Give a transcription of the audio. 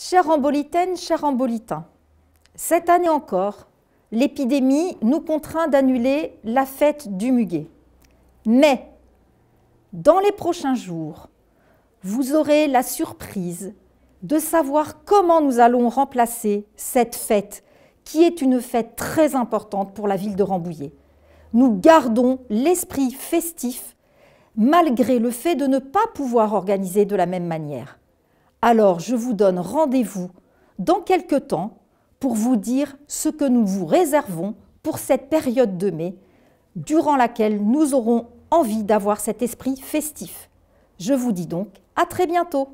Chers Ambolitaines, chers embolitains, cette année encore, l'épidémie nous contraint d'annuler la fête du muguet. Mais, dans les prochains jours, vous aurez la surprise de savoir comment nous allons remplacer cette fête, qui est une fête très importante pour la ville de Rambouillet. Nous gardons l'esprit festif malgré le fait de ne pas pouvoir organiser de la même manière. Alors je vous donne rendez-vous dans quelques temps pour vous dire ce que nous vous réservons pour cette période de mai, durant laquelle nous aurons envie d'avoir cet esprit festif. Je vous dis donc à très bientôt